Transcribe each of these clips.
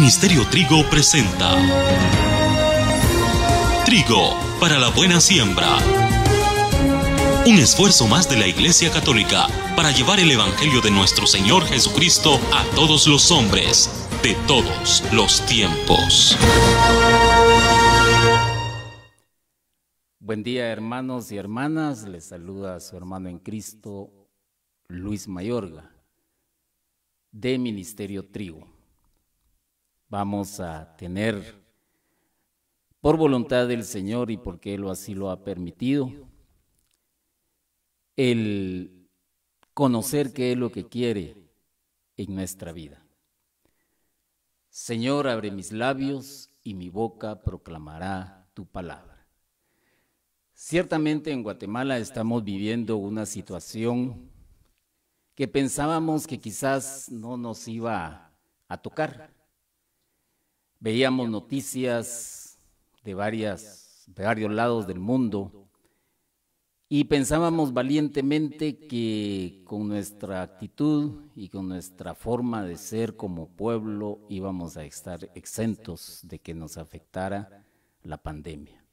Ministerio Trigo presenta Trigo para la Buena Siembra. Un esfuerzo más de la Iglesia Católica para llevar el Evangelio de nuestro Señor Jesucristo a todos los hombres de todos los tiempos. Buen día hermanos y hermanas, les saluda su hermano en Cristo, Luis Mayorga, de Ministerio Trigo vamos a tener por voluntad del Señor y porque Él así lo ha permitido, el conocer qué es lo que quiere en nuestra vida. Señor, abre mis labios y mi boca proclamará tu palabra. Ciertamente en Guatemala estamos viviendo una situación que pensábamos que quizás no nos iba a tocar. Veíamos noticias de, varias, varios lados del mundo y pensábamos valientemente que con nuestra actitud y con nuestra forma de ser como pueblo íbamos a estar exentos de que nos afectara la pandemia.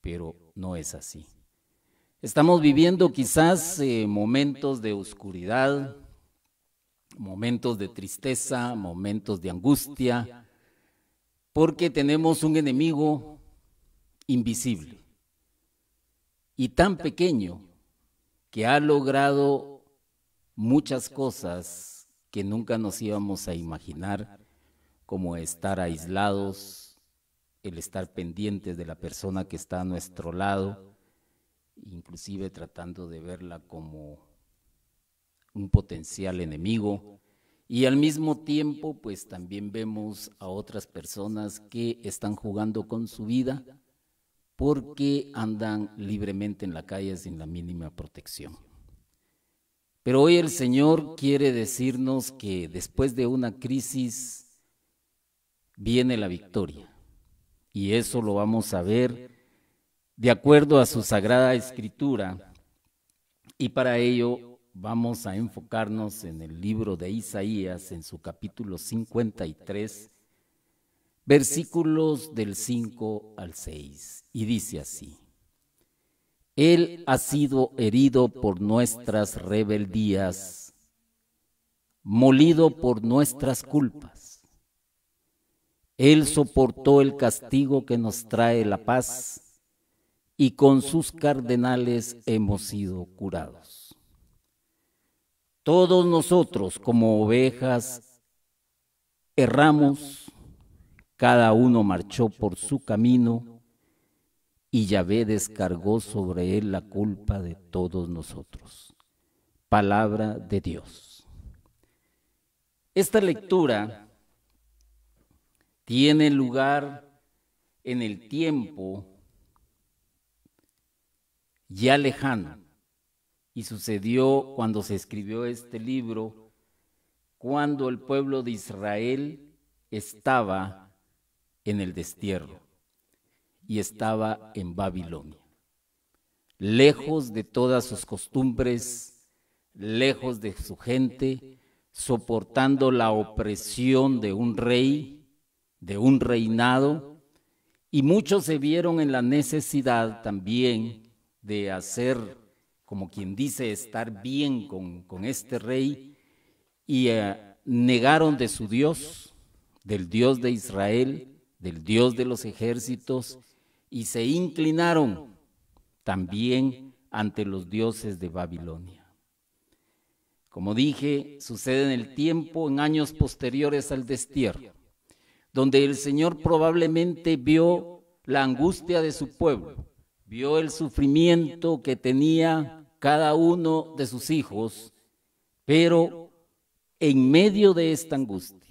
Pero no es así. Estamos viviendo quizás eh, momentos de oscuridad, momentos de tristeza, momentos de angustia, porque tenemos un enemigo invisible y tan pequeño que ha logrado muchas cosas que nunca nos íbamos a imaginar, como estar aislados, el estar pendientes de la persona que está a nuestro lado, inclusive tratando de verla como un potencial enemigo, y al mismo tiempo, pues también vemos a otras personas que están jugando con su vida porque andan libremente en la calle sin la mínima protección. Pero hoy el Señor quiere decirnos que después de una crisis viene la victoria. Y eso lo vamos a ver de acuerdo a su sagrada escritura. Y para ello Vamos a enfocarnos en el libro de Isaías, en su capítulo 53, versículos del 5 al 6, y dice así. Él ha sido herido por nuestras rebeldías, molido por nuestras culpas. Él soportó el castigo que nos trae la paz, y con sus cardenales hemos sido curados. Todos nosotros como ovejas erramos, cada uno marchó por su camino y Yahvé descargó sobre él la culpa de todos nosotros. Palabra de Dios. Esta lectura tiene lugar en el tiempo ya lejano y sucedió cuando se escribió este libro, cuando el pueblo de Israel estaba en el destierro y estaba en Babilonia, lejos de todas sus costumbres, lejos de su gente, soportando la opresión de un rey, de un reinado, y muchos se vieron en la necesidad también de hacer como quien dice estar bien con, este rey, y eh, negaron de su Dios, del Dios de Israel, del Dios de los ejércitos, y se inclinaron también ante los dioses de Babilonia. Como dije, sucede en el tiempo, en años posteriores al destierro, donde el Señor probablemente vio la angustia de su pueblo, vio el sufrimiento que tenía cada uno de sus hijos, pero en medio de esta angustia,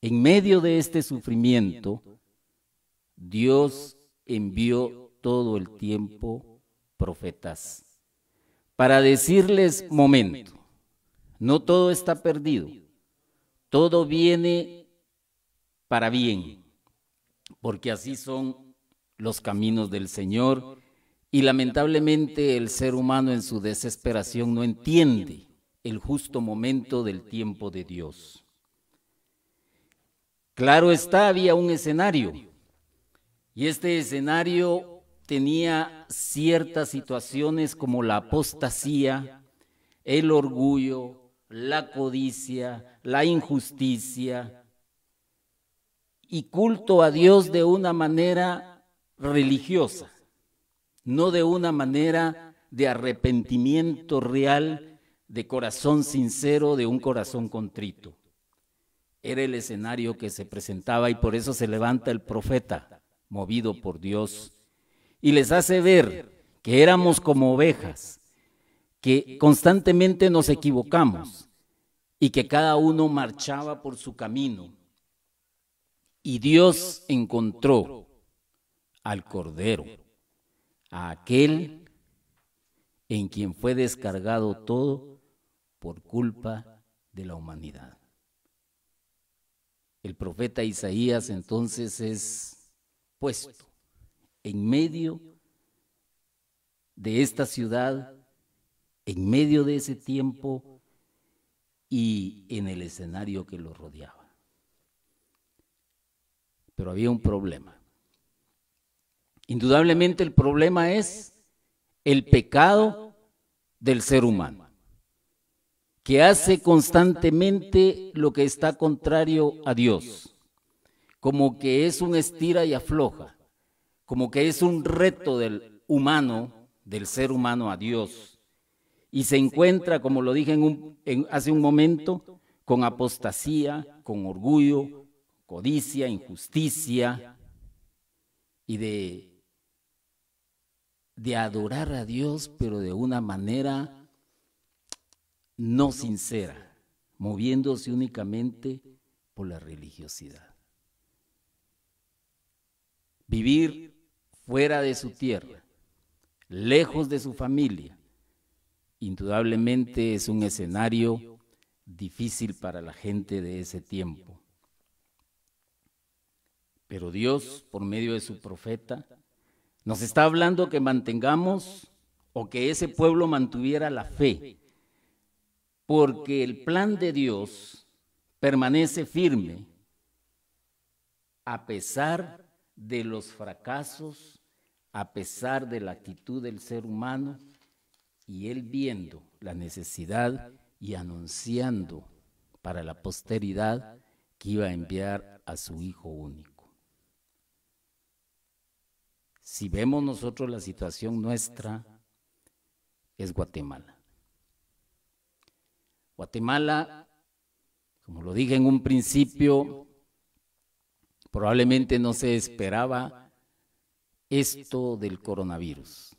en medio de este sufrimiento, Dios envió todo el tiempo profetas para decirles, momento, no todo está perdido, todo viene para bien, porque así son los caminos del Señor y lamentablemente el ser humano en su desesperación no entiende el justo momento del tiempo de Dios. Claro está, había un escenario y este escenario tenía ciertas situaciones como la apostasía, el orgullo, la codicia, la injusticia y culto a Dios de una manera religiosa no de una manera de arrepentimiento real, de corazón sincero, de un corazón contrito. Era el escenario que se presentaba y por eso se levanta el profeta, movido por Dios, y les hace ver que éramos como ovejas, que constantemente nos equivocamos y que cada uno marchaba por su camino. Y Dios encontró al Cordero a aquel en quien fue descargado todo por culpa de la humanidad. El profeta Isaías entonces es puesto en medio de esta ciudad, en medio de ese tiempo y en el escenario que lo rodeaba. Pero había un problema. Indudablemente el problema es el pecado del ser humano, que hace constantemente lo que está contrario a Dios, como que es un estira y afloja, como que es un reto del humano, del ser humano a Dios, y se encuentra, como lo dije hace un momento, con apostasía, con orgullo, codicia, injusticia y de de adorar a Dios, pero de una manera no sincera, moviéndose únicamente por la religiosidad. Vivir fuera de su tierra, lejos de su familia, indudablemente es un escenario difícil para la gente de ese tiempo. Pero Dios, por medio de su profeta, nos está hablando que mantengamos o que ese pueblo mantuviera la fe, porque el plan de Dios permanece firme a pesar de los fracasos, a pesar de la actitud del ser humano, y él viendo la necesidad y anunciando para la posteridad que iba a enviar a su Hijo único si vemos nosotros la situación nuestra, es Guatemala. Guatemala, como lo dije en un principio, probablemente no se esperaba esto del coronavirus.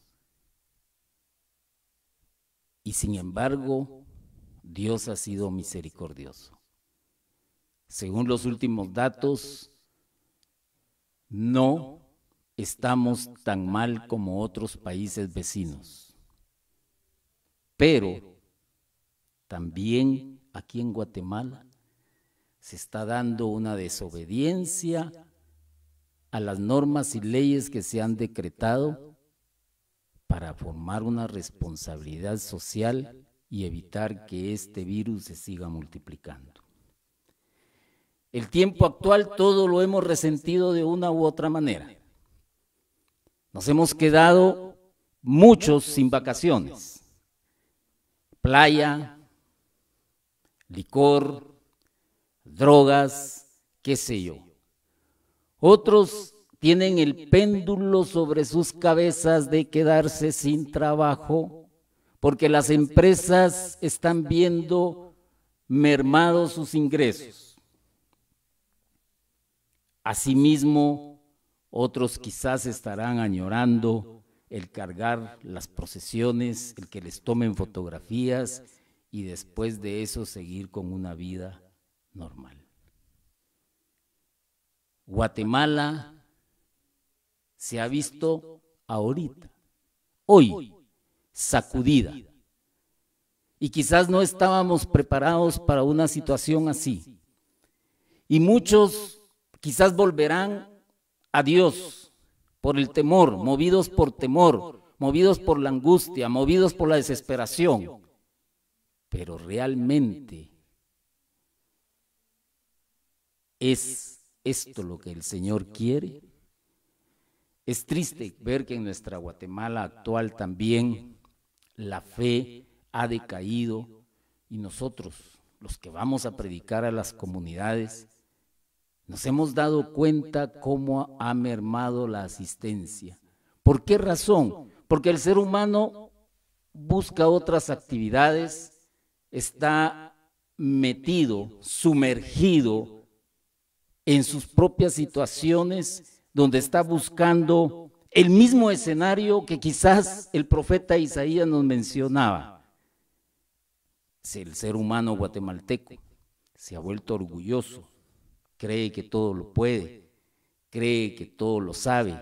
Y sin embargo, Dios ha sido misericordioso. Según los últimos datos, no estamos tan mal como otros países vecinos. Pero también aquí en Guatemala se está dando una desobediencia a las normas y leyes que se han decretado para formar una responsabilidad social y evitar que este virus se siga multiplicando. El tiempo actual todo lo hemos resentido de una u otra manera. Nos hemos quedado muchos sin vacaciones. Playa, licor, drogas, qué sé yo. Otros tienen el péndulo sobre sus cabezas de quedarse sin trabajo porque las empresas están viendo mermados sus ingresos. Asimismo, otros quizás estarán añorando el cargar las procesiones, el que les tomen fotografías y después de eso seguir con una vida normal. Guatemala se ha visto ahorita, hoy, sacudida. Y quizás no estábamos preparados para una situación así. Y muchos quizás volverán a Dios por el temor, movidos por temor, movidos por la angustia, movidos por la desesperación. Pero realmente es esto lo que el Señor quiere. Es triste ver que en nuestra Guatemala actual también la fe ha decaído y nosotros, los que vamos a predicar a las comunidades, nos hemos dado cuenta cómo ha mermado la asistencia. ¿Por qué razón? Porque el ser humano busca otras actividades, está metido, sumergido en sus propias situaciones, donde está buscando el mismo escenario que quizás el profeta Isaías nos mencionaba. El ser humano guatemalteco se ha vuelto orgulloso, cree que todo lo puede, cree que todo lo sabe,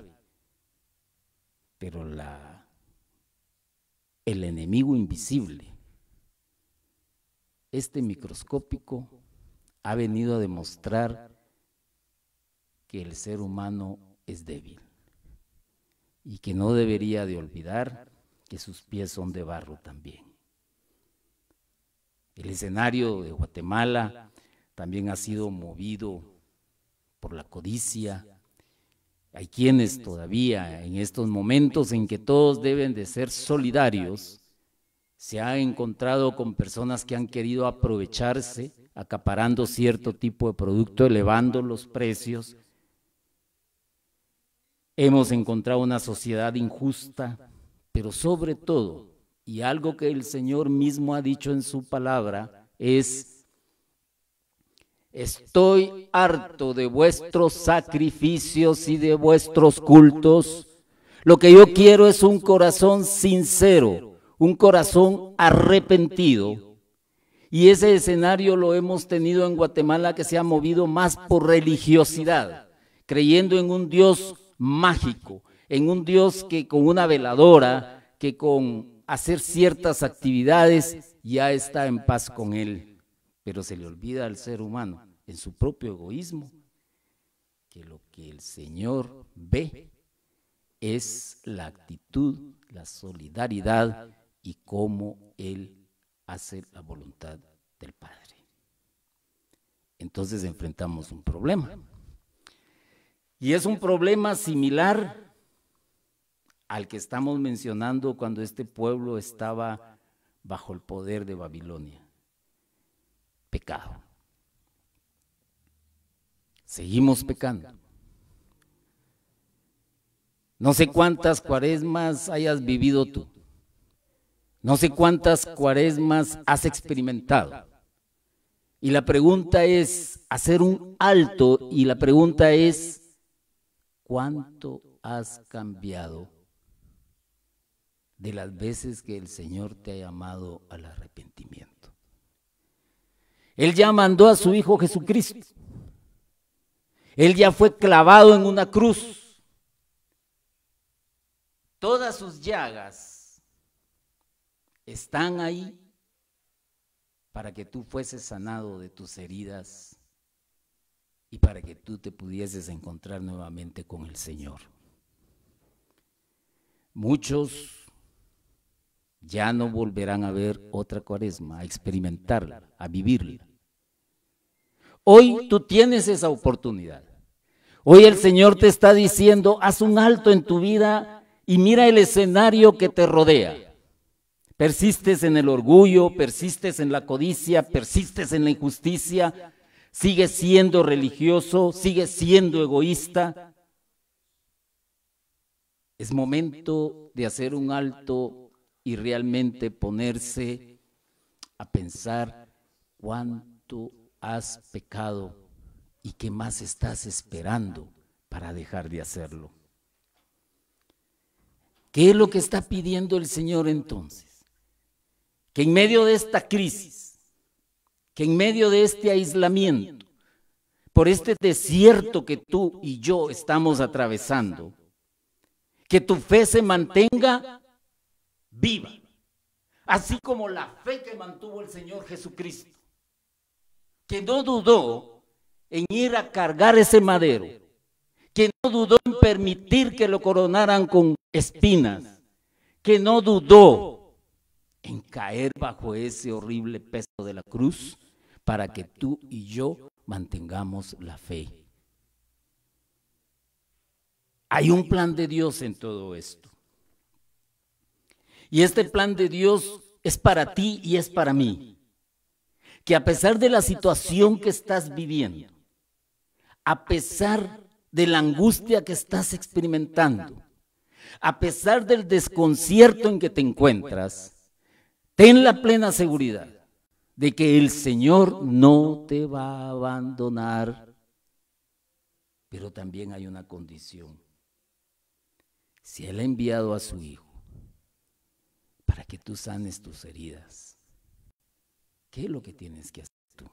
pero el enemigo invisible, este microscópico, ha venido a demostrar que el ser humano es débil y que no debería de olvidar que sus pies son de barro también. El escenario de Guatemala también ha sido movido por la codicia. Hay quienes todavía en estos momentos en que todos deben de ser solidarios, se ha encontrado con personas que han querido aprovecharse, acaparando cierto tipo de producto, elevando los precios. Hemos encontrado una sociedad injusta, pero sobre todo, y algo que el Señor mismo ha dicho en su palabra, es Estoy harto de vuestros sacrificios y de vuestros cultos. Lo que yo quiero es un corazón sincero, un corazón arrepentido. Y ese escenario lo hemos tenido en Guatemala que se ha movido más por religiosidad, creyendo en un Dios mágico, en un Dios que con una veladora, que con hacer ciertas actividades ya está en paz con Él. Pero se le olvida al ser humano, en su propio egoísmo, que lo que el Señor ve es la actitud, la solidaridad y cómo Él hace la voluntad del Padre. Entonces enfrentamos un problema. Y es un problema similar al que estamos mencionando cuando este, este pueblo estaba bajo el poder de Babilonia pecado. Seguimos pecando. No sé cuántas cuaresmas hayas vivido tú. No sé cuántas cuaresmas has experimentado. Y la pregunta es hacer un alto y la pregunta es, ¿cuánto has cambiado de las veces que el Señor te ha llamado al arrepentimiento? Él ya mandó a su Hijo Jesucristo. Él ya fue clavado en una cruz. Todas sus llagas están ahí para que tú fueses sanado de tus heridas y para que tú te pudieses encontrar nuevamente con el Señor. Muchos ya no volverán a ver otra cuaresma, a experimentarla a vivirla. Hoy tú tienes esa oportunidad. Hoy el Señor te está diciendo, haz un alto en tu vida y mira el escenario que te rodea. Persistes en el orgullo, persistes en la codicia, persistes en la injusticia, sigues siendo religioso, sigues siendo egoísta. Es momento de hacer un alto y realmente ponerse a pensar cuánto has pecado y qué más estás esperando para dejar de hacerlo. ¿Qué es lo que está pidiendo el Señor entonces? Que en medio de esta crisis, que en medio de este aislamiento, por este desierto que tú y yo estamos atravesando, que tu fe se mantenga viva, así como la fe que mantuvo el Señor Jesucristo que no dudó en ir a cargar ese madero, que no dudó en permitir que lo coronaran con espinas, que no dudó en caer bajo ese horrible peso de la cruz para que tú y yo mantengamos la fe. Hay un plan de Dios en todo esto. Y este plan de Dios es para ti y es para mí que a pesar de la situación que estás viviendo, a pesar de la angustia que estás experimentando, a pesar del desconcierto en que te encuentras, ten la plena seguridad de que el Señor no te va a abandonar. Pero también hay una condición. Si Él ha enviado a su Hijo para que tú sanes tus heridas, ¿Qué es lo que tienes que hacer tú?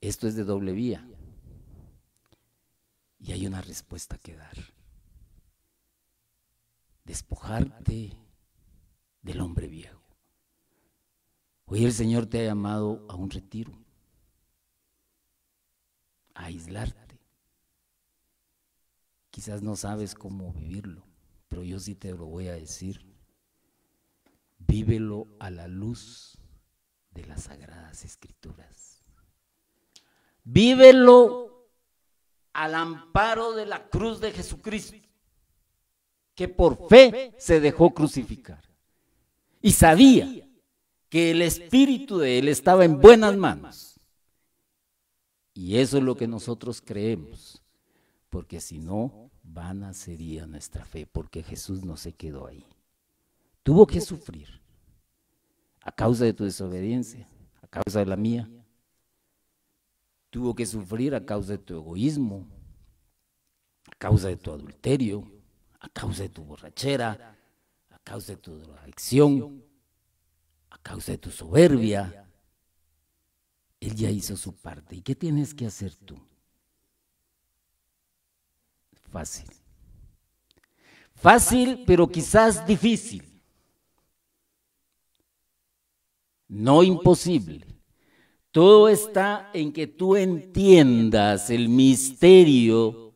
Esto es de doble vía. Y hay una respuesta que dar. Despojarte del hombre viejo. Hoy el Señor te ha llamado a un retiro, a aislarte. Quizás no sabes cómo vivirlo, pero yo sí te lo voy a decir vívelo a la luz de las sagradas escrituras. Vívelo al amparo de la cruz de Jesucristo, que por fe se dejó crucificar. Y sabía que el espíritu de él estaba en buenas manos. Y eso es lo que nosotros creemos, porque si no, vana sería nuestra fe, porque Jesús no se quedó ahí. Tuvo que sufrir a causa de tu desobediencia, a causa de la mía. Tuvo que sufrir a causa de tu egoísmo, a causa de tu adulterio, a causa de tu borrachera, a causa de tu adicción, a causa de tu soberbia. Él ya hizo su parte. ¿Y qué tienes que hacer tú? Fácil. Fácil, pero quizás difícil. no imposible. Todo está en que tú entiendas el misterio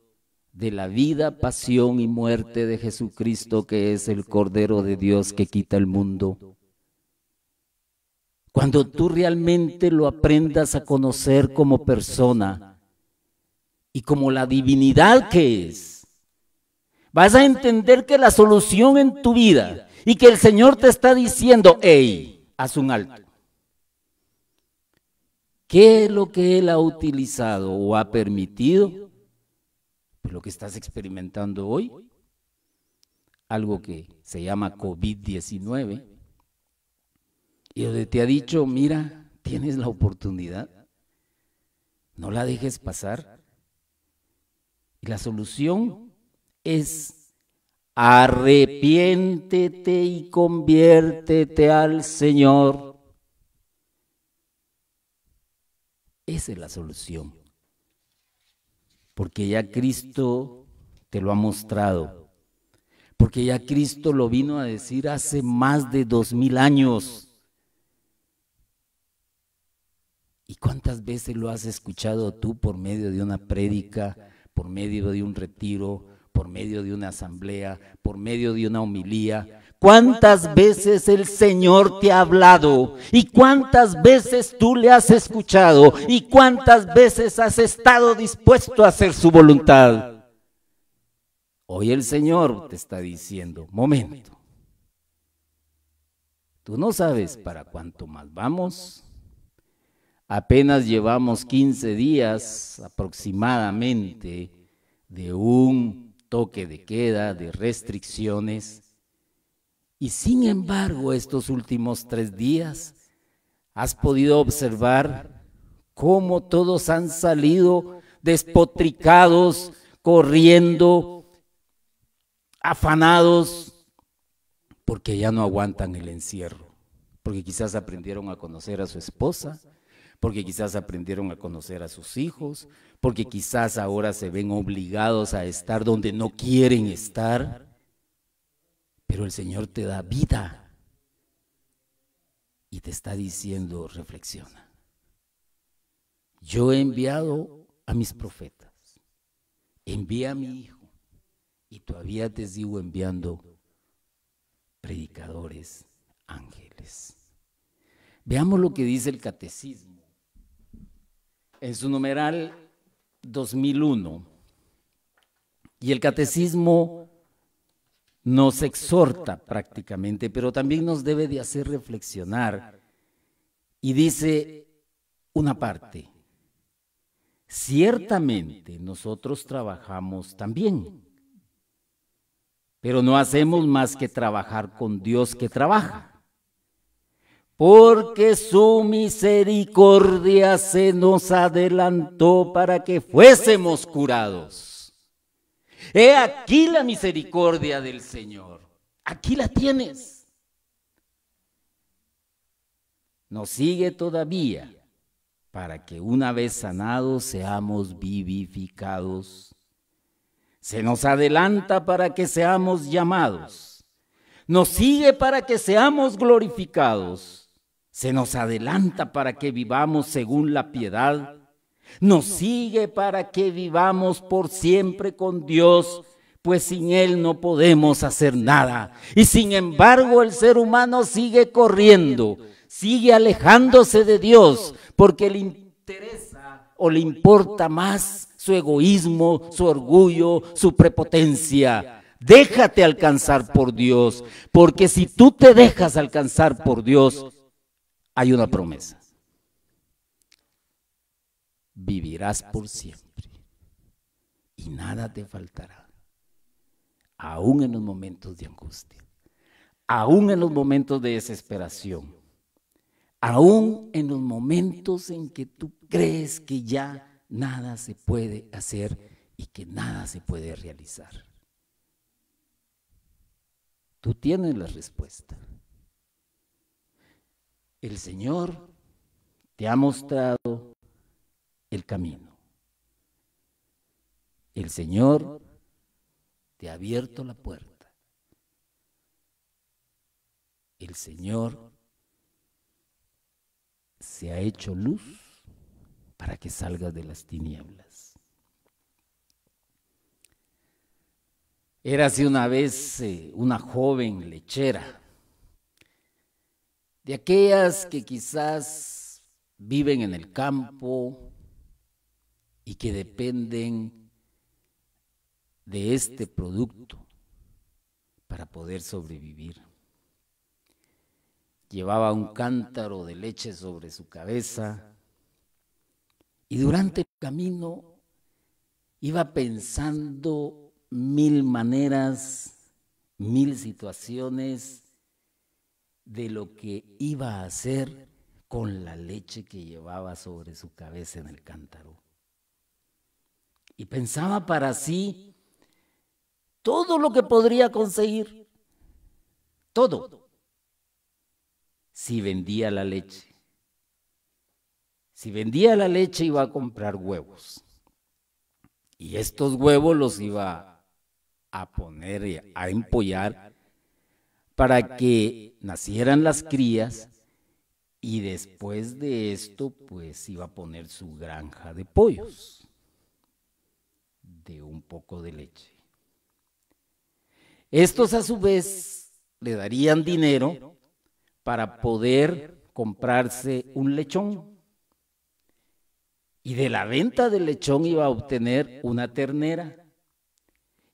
de la vida, pasión y muerte de Jesucristo, que es el Cordero de Dios que quita el mundo. Cuando tú realmente lo aprendas a conocer como persona y como la divinidad que es, vas a entender que la solución en tu vida y que el Señor te está diciendo, hey, haz un alto. ¿Qué es lo que él ha utilizado o ha permitido? Pues lo que estás experimentando hoy, algo que se llama COVID-19, y donde te ha dicho, mira, tienes la oportunidad, no la dejes pasar. Y la solución es arrepiéntete y conviértete al Señor. Esa es la solución. Porque ya Cristo te lo ha mostrado. Porque ya Cristo lo vino a decir hace más de dos mil años. ¿Y cuántas veces lo has escuchado tú por medio de una prédica, por medio de un retiro, por medio de una asamblea, por medio de una homilía. ¿Cuántas veces el Señor te ha hablado? ¿Y cuántas veces tú le has escuchado? ¿Y cuántas veces has estado dispuesto a hacer su voluntad? Hoy el Señor te está diciendo, momento, tú no sabes para cuánto más vamos. Apenas llevamos 15 días aproximadamente de un toque de queda, de restricciones. Y sin embargo, estos últimos tres días has podido observar cómo todos han salido despotricados, corriendo, afanados, porque ya no aguantan el encierro, porque quizás aprendieron a conocer a su esposa, porque quizás aprendieron a conocer a sus hijos, porque quizás ahora se ven obligados a estar donde no quieren estar, pero el Señor te da vida y te está diciendo, reflexiona. Yo he enviado a mis profetas, envía a mi hijo y todavía te sigo enviando predicadores ángeles. Veamos lo que dice el catecismo. En su numeral 2001. Y el catecismo nos exhorta prácticamente, pero también nos debe de hacer reflexionar. Y dice una parte, ciertamente nosotros trabajamos también, pero no hacemos más que trabajar con Dios que trabaja porque su misericordia se nos adelantó para que fuésemos curados. He aquí la misericordia del Señor. Aquí la tienes. Nos sigue todavía para que una vez sanados seamos vivificados. Se nos adelanta para que seamos llamados. Nos sigue para que seamos glorificados se nos adelanta para que vivamos según la piedad, nos sigue para que vivamos por siempre con Dios, pues sin Él no podemos hacer nada. Y sin embargo el ser humano sigue corriendo, sigue alejándose de Dios, porque le interesa o le importa más su egoísmo, su orgullo, su prepotencia. Déjate alcanzar por Dios, porque si tú te dejas alcanzar por Dios, hay una promesa. Vivirás por siempre y nada te faltará, aún en los momentos de angustia, aún en los momentos de desesperación, aún en los momentos en que tú crees que ya nada se puede hacer y que nada se puede realizar. Tú tienes la respuesta el Señor te ha mostrado el camino. El Señor te ha abierto la puerta. El Señor se ha hecho luz para que salgas de las tinieblas. Érase una vez eh, una joven lechera de aquellas que quizás viven en el campo y que dependen de este, este producto para poder sobrevivir. Llevaba un cántaro de leche sobre su cabeza y durante el camino iba pensando mil maneras, mil situaciones de lo que iba a hacer con la leche que llevaba sobre su cabeza en el cántaro. Y pensaba para sí todo lo que podría conseguir, todo, si vendía la leche. Si vendía la leche iba a comprar huevos. Y estos huevos los iba a poner, a empollar para que nacieran las crías y después de esto pues iba a poner su granja de pollos de un poco de leche. Estos a su vez le darían dinero para poder comprarse un lechón. Y de la venta del lechón iba a obtener una ternera.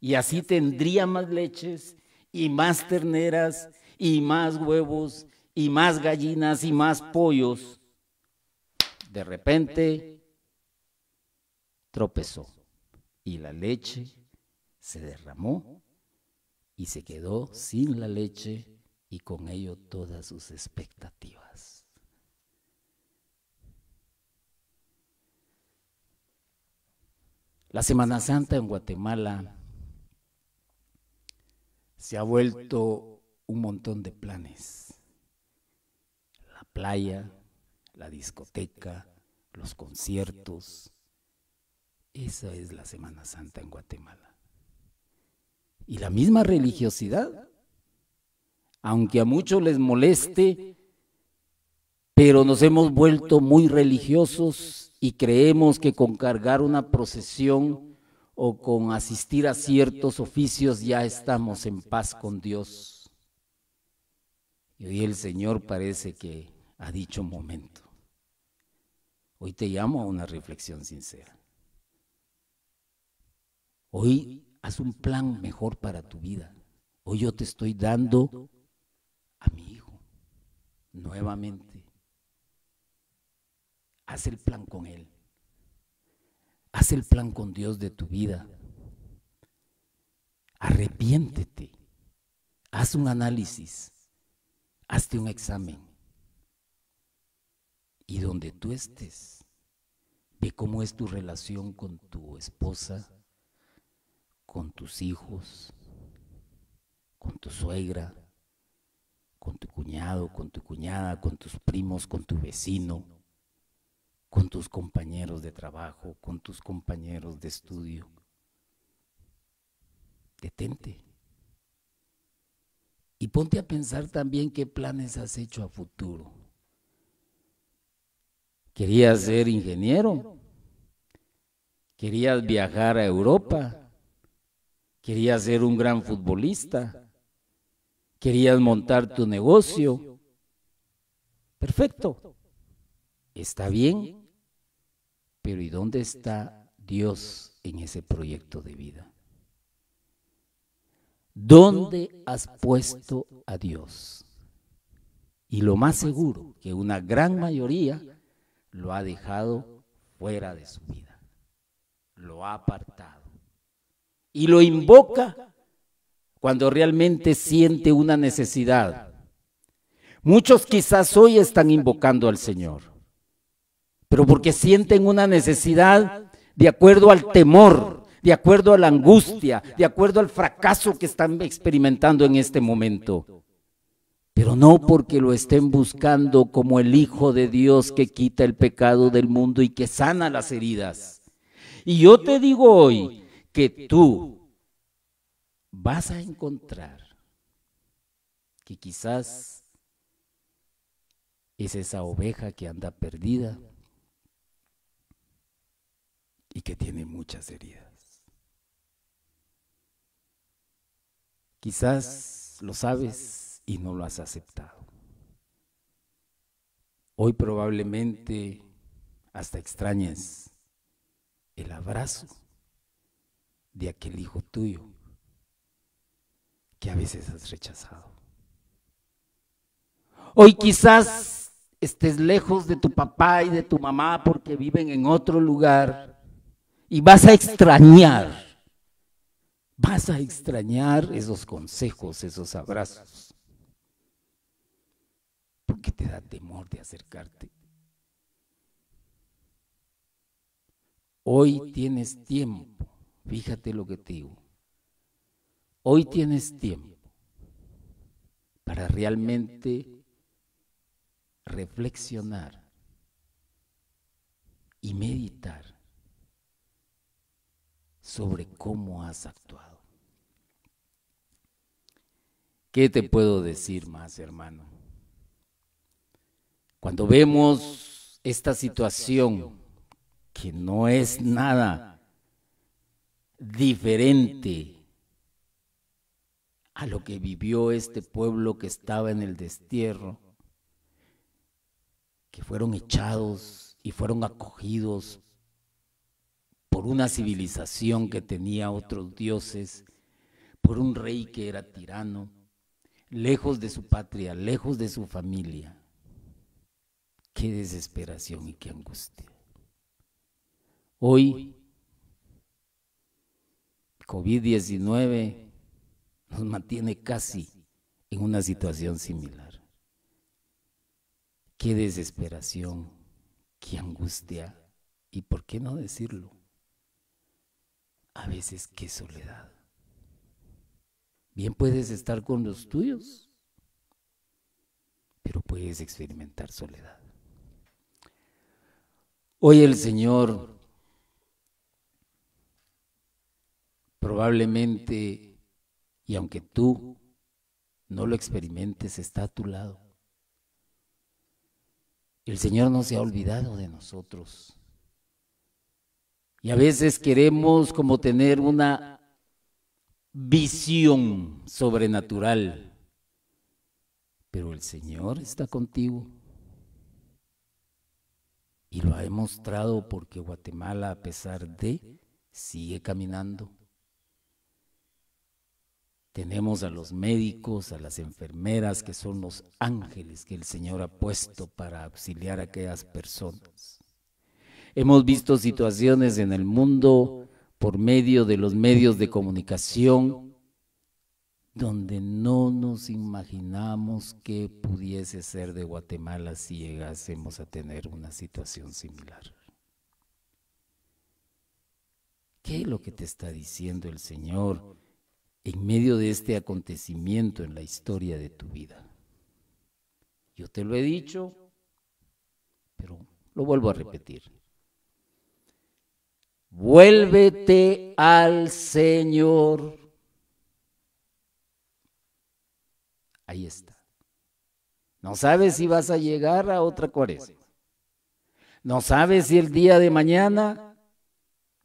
Y así tendría más leches y más terneras y más huevos y más gallinas y más pollos. De repente tropezó y la leche se derramó y se quedó sin la leche y con ello todas sus expectativas. La Semana Santa en Guatemala se ha vuelto un montón de planes. La playa, la discoteca, los conciertos. Esa es la Semana Santa en Guatemala. Y la misma religiosidad, aunque a muchos les moleste, pero nos hemos vuelto muy religiosos y creemos que con cargar una procesión o con asistir a ciertos oficios ya estamos en paz con Dios. Y hoy el Señor parece que ha dicho momento. Hoy te llamo a una reflexión sincera. Hoy haz un plan mejor para tu vida. Hoy yo te estoy dando a mi hijo nuevamente. Haz el plan con él. Haz el plan con Dios de tu vida. Arrepiéntete. Haz un análisis. Hazte un examen. Y donde tú estés, ve cómo es tu relación con tu esposa, con tus hijos, con tu suegra, con tu cuñado, con tu cuñada, con tus primos, con tu vecino con tus compañeros de trabajo, con tus compañeros de estudio. Detente. Y ponte a pensar también qué planes has hecho a futuro. Querías ser ingeniero. Querías viajar a Europa. Querías ser un gran futbolista. Querías montar tu negocio. Perfecto. Está bien. ¿y dónde está Dios en ese proyecto de vida? ¿Dónde has puesto a Dios? Y lo más seguro, que una gran mayoría lo ha dejado fuera de su vida, lo ha apartado. Y lo invoca cuando realmente siente una necesidad. Muchos quizás hoy están invocando al Señor pero porque sienten una necesidad de acuerdo al temor, de acuerdo a la angustia, de acuerdo al fracaso que están experimentando en este momento. Pero no porque lo estén buscando como el Hijo de Dios que quita el pecado del mundo y que sana las heridas. Y yo te digo hoy que tú vas a encontrar que quizás es esa oveja que anda perdida y que tiene muchas heridas. Quizás lo sabes y no lo has aceptado. Hoy probablemente hasta extrañas el abrazo de aquel hijo tuyo que a veces has rechazado. Hoy quizás estés lejos de tu papá y de tu mamá porque viven en otro lugar y vas a extrañar, vas a extrañar esos consejos, esos abrazos. Porque te da temor de acercarte. Hoy tienes tiempo, fíjate lo que te digo. Hoy tienes tiempo para realmente reflexionar y meditar sobre cómo has actuado. ¿Qué te puedo decir más, hermano? Cuando vemos esta situación, que no es nada diferente a lo que vivió este pueblo que estaba en el destierro, que fueron echados y fueron acogidos por una civilización que tenía otros dioses, por un rey que era tirano, lejos de su patria, lejos de su familia. Qué desesperación y qué angustia. Hoy, COVID-19 nos mantiene casi en una situación similar. Qué desesperación, qué angustia y por qué no decirlo. A veces qué soledad. Bien puedes estar con los tuyos, pero puedes experimentar soledad. Hoy el Señor probablemente, y aunque tú no lo experimentes, está a tu lado. El Señor no se ha olvidado de nosotros. Y a veces queremos como tener una visión sobrenatural. Pero el Señor está contigo. Y lo ha demostrado porque Guatemala, a pesar de, sigue caminando. Tenemos a los médicos, a las enfermeras, que son los ángeles que el Señor ha puesto para auxiliar a aquellas personas. Hemos visto situaciones en el mundo por medio de los medios de comunicación donde no nos imaginamos que pudiese ser de Guatemala si llegásemos a tener una situación similar. ¿Qué es lo que te está diciendo el Señor en medio de este acontecimiento en la historia de tu vida? Yo te lo he dicho, pero lo vuelvo a repetir. Vuélvete al Señor. Ahí está. No sabes si vas a llegar a otra cuaresma. No sabes si el día de mañana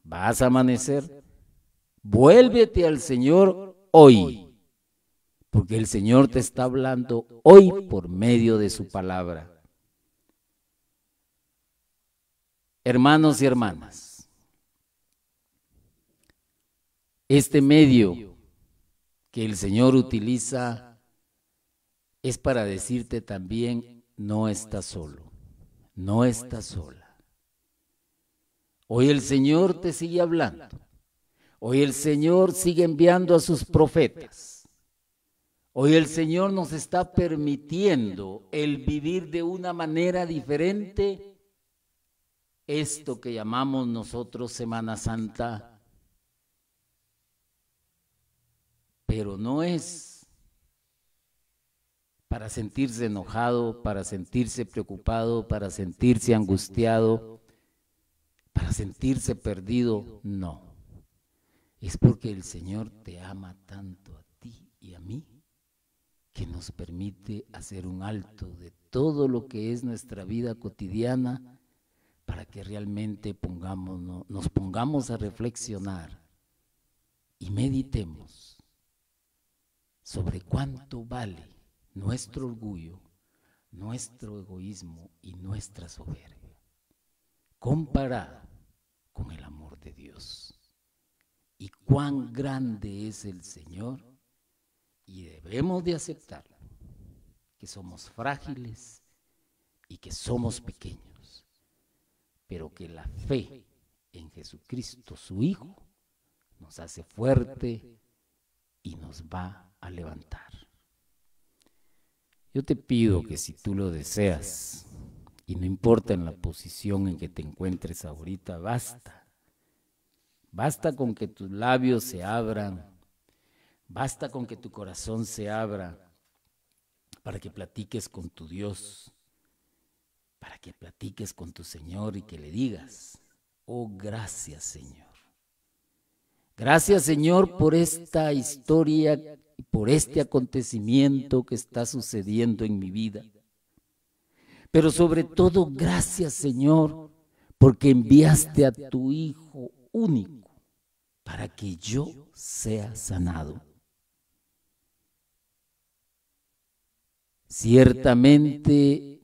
vas a amanecer. Vuélvete al Señor hoy, porque el Señor te está hablando hoy por medio de su palabra. Hermanos y hermanas, Este medio que el Señor utiliza es para decirte también, no estás solo, no estás sola. Hoy el Señor te sigue hablando, hoy el Señor sigue enviando a sus profetas, hoy el Señor nos está permitiendo el vivir de una manera diferente esto que llamamos nosotros Semana Santa pero no es para sentirse enojado, para sentirse preocupado, para sentirse angustiado, para sentirse perdido, no. Es porque el Señor te ama tanto a ti y a mí que nos permite hacer un alto de todo lo que es nuestra vida cotidiana para que realmente pongamos, nos pongamos a reflexionar y meditemos sobre cuánto vale nuestro orgullo, nuestro egoísmo y nuestra soberbia, comparada con el amor de Dios. Y cuán grande es el Señor, y debemos de aceptar que somos frágiles y que somos pequeños, pero que la fe en Jesucristo, su Hijo, nos hace fuerte y nos va a levantar. Yo te pido que si tú lo deseas, y no importa en la posición en que te encuentres ahorita, basta. Basta con que tus labios se abran, basta con que tu corazón se abra para que platiques con tu Dios, para que platiques con tu Señor y que le digas, oh gracias Señor. Gracias Señor por esta historia y por este acontecimiento que está sucediendo en mi vida. Pero sobre todo, gracias Señor, porque enviaste a tu Hijo único para que yo sea sanado. Ciertamente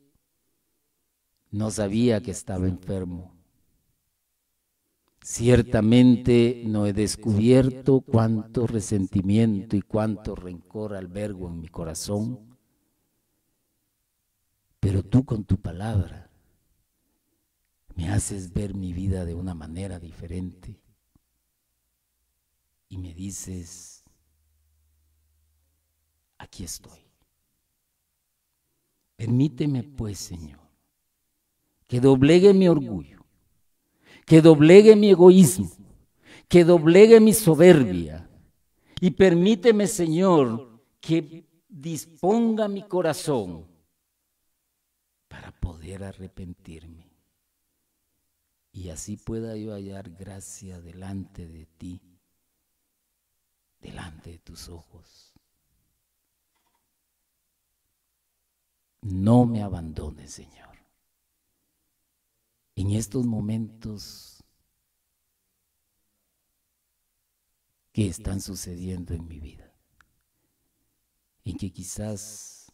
no sabía que estaba enfermo. Ciertamente no he descubierto cuánto resentimiento y cuánto rencor albergo en mi corazón, pero tú con tu palabra me haces ver mi vida de una manera diferente y me dices, aquí estoy. Permíteme pues, Señor, que doblegue mi orgullo que doblegue mi egoísmo, que doblegue mi soberbia. Y permíteme, Señor, que disponga mi corazón para poder arrepentirme. Y así pueda yo hallar gracia delante de ti, delante de tus ojos. No me abandones, Señor en estos momentos que están sucediendo en mi vida, en que quizás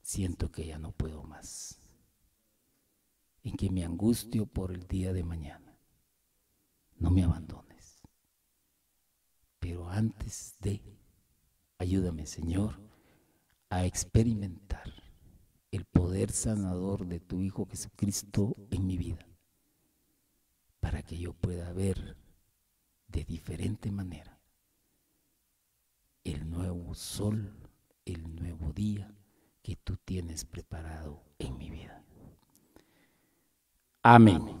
siento que ya no puedo más, en que me angustio por el día de mañana. No me abandones, pero antes de, ayúdame Señor a experimentar el poder sanador de tu Hijo Jesucristo en mi vida, para que yo pueda ver de diferente manera el nuevo sol, el nuevo día que tú tienes preparado en mi vida. Amén.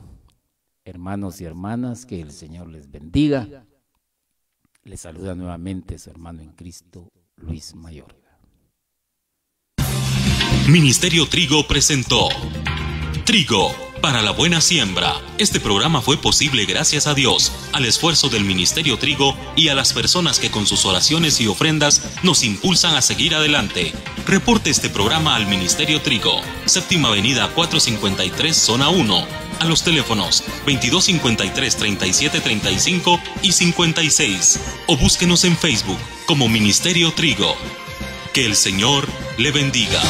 Hermanos y hermanas, que el Señor les bendiga. Les saluda nuevamente su hermano en Cristo, Luis Mayor. Ministerio Trigo presentó Trigo para la buena siembra. Este programa fue posible gracias a Dios, al esfuerzo del Ministerio Trigo y a las personas que con sus oraciones y ofrendas nos impulsan a seguir adelante. Reporte este programa al Ministerio Trigo, Séptima Avenida 453, Zona 1, a los teléfonos 2253-3735 y 56, o búsquenos en Facebook como Ministerio Trigo. Que el Señor le bendiga.